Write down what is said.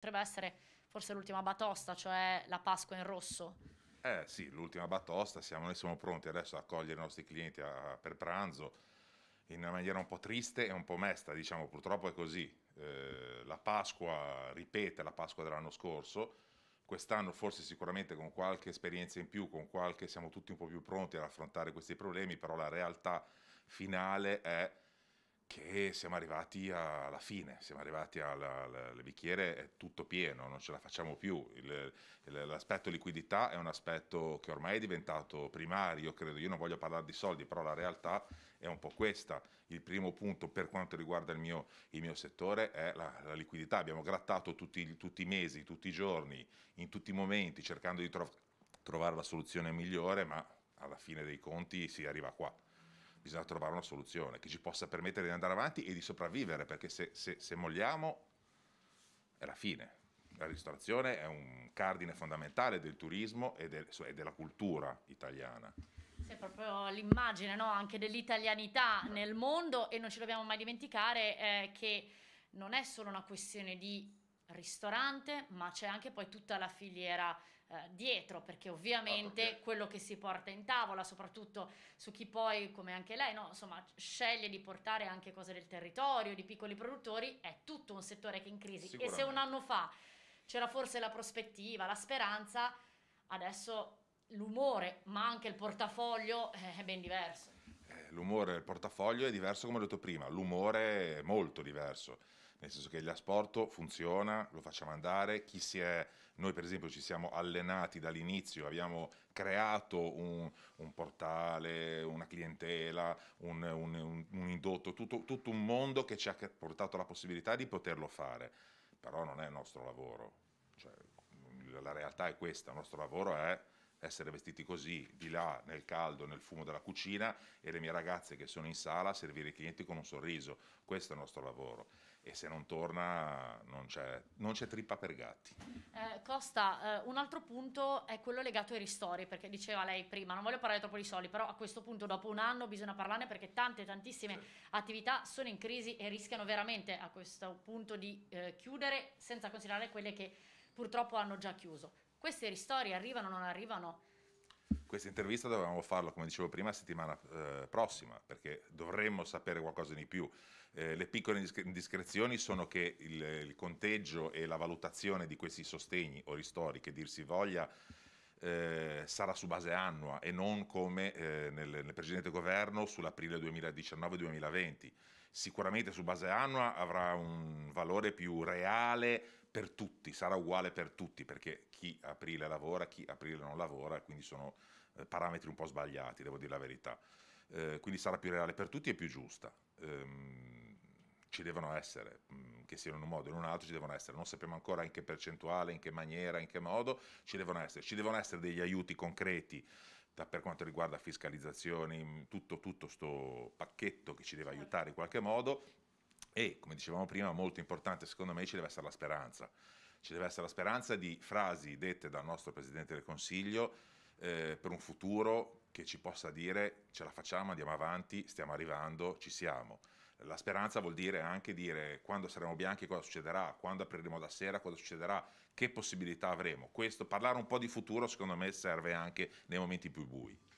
potrebbe essere forse l'ultima batosta, cioè la Pasqua in rosso. Eh sì, l'ultima batosta, siamo, noi siamo pronti adesso ad accogliere i nostri clienti a, per pranzo in una maniera un po' triste e un po' mesta, diciamo purtroppo è così. Eh, la Pasqua ripete la Pasqua dell'anno scorso, quest'anno forse sicuramente con qualche esperienza in più, con qualche siamo tutti un po' più pronti ad affrontare questi problemi, però la realtà finale è che siamo arrivati alla fine, siamo arrivati al bicchiere è tutto pieno, non ce la facciamo più. Il, il, l'aspetto liquidità è un aspetto che ormai è diventato primario, credo. Io non voglio parlare di soldi, però la realtà è un po' questa. Il primo punto per quanto riguarda il mio, il mio settore è la, la, liquidità. Abbiamo grattato tutti, tutti, i mesi, tutti i giorni, in tutti i momenti, cercando di tro- trovare la soluzione migliore, ma alla fine dei conti si arriva qua bisogna trovare una soluzione che ci possa permettere di andare avanti e di sopravvivere, perché se, se, se molliamo è la fine. La ristorazione è un cardine fondamentale del turismo e, del, e della cultura italiana. Sì, proprio l'immagine no? anche dell'italianità nel mondo e non ci dobbiamo mai dimenticare eh, che non è solo una questione di ristorante, ma c'è anche poi tutta la filiera eh, dietro, perché ovviamente ah, quello che si porta in tavola, soprattutto su chi poi, come anche lei, no, insomma, sceglie di portare anche cose del territorio, di piccoli produttori, è tutto un settore che è in crisi. E se un anno fa c'era forse la prospettiva, la speranza, adesso l'umore, ma anche il portafoglio eh, è ben diverso. Eh, l'umore del portafoglio è diverso, come ho detto prima, l'umore è molto diverso nel senso che l'asporto funziona, lo facciamo andare, è, noi per esempio ci siamo allenati dall'inizio, abbiamo creato un, un portale, una clientela, un, un, un indotto, tutto, tutto un mondo che ci ha portato la possibilità di poterlo fare, però non è il nostro lavoro, cioè, la realtà è questa, il nostro lavoro è essere vestiti così, di là, nel caldo, nel fumo della cucina e le mie ragazze che sono in sala a servire i clienti con un sorriso. Questo è il nostro lavoro e se non torna non c'è, non c'è trippa per gatti. Eh, Costa, eh, un altro punto è quello legato ai ristori, perché diceva lei prima, non voglio parlare troppo di soldi, però a questo punto dopo un anno bisogna parlarne perché tante, tantissime sì. attività sono in crisi e rischiano veramente a questo punto di eh, chiudere senza considerare quelle che purtroppo hanno già chiuso queste ristori arrivano o non arrivano? Questa intervista dovevamo farla, come dicevo prima, settimana eh, prossima, perché dovremmo sapere qualcosa di più. Eh, le piccole indiscrezioni sono che il, il, conteggio e la valutazione di questi sostegni o ristori, che dir si voglia, eh, sarà su base annua e non come eh, nel, nel precedente governo sull'aprile 2019-2020. Sicuramente su base annua avrà un valore più reale per tutti, sarà uguale per tutti, perché chi a aprile lavora, chi a aprile non lavora, quindi sono eh, parametri un po' sbagliati, devo dire la verità. Eh, quindi sarà più reale per tutti e più giusta. Ehm, ci devono essere, mm, che siano in un modo o in un altro, ci devono essere. Non sappiamo ancora in che percentuale, in che maniera, in che modo, ci devono essere. Ci devono essere degli aiuti concreti da, per quanto riguarda fiscalizzazioni, mm, tutto questo pacchetto che ci deve certo. aiutare in qualche modo e come dicevamo prima, molto importante secondo me ci deve essere la speranza. Ci deve essere la speranza di frasi dette dal nostro Presidente del Consiglio eh, per un futuro che ci possa dire ce la facciamo, andiamo avanti, stiamo arrivando, ci siamo. La speranza vuol dire anche dire quando saremo bianchi cosa succederà, quando apriremo da sera cosa succederà, che possibilità avremo. Questo, parlare un po' di futuro secondo me serve anche nei momenti più bui.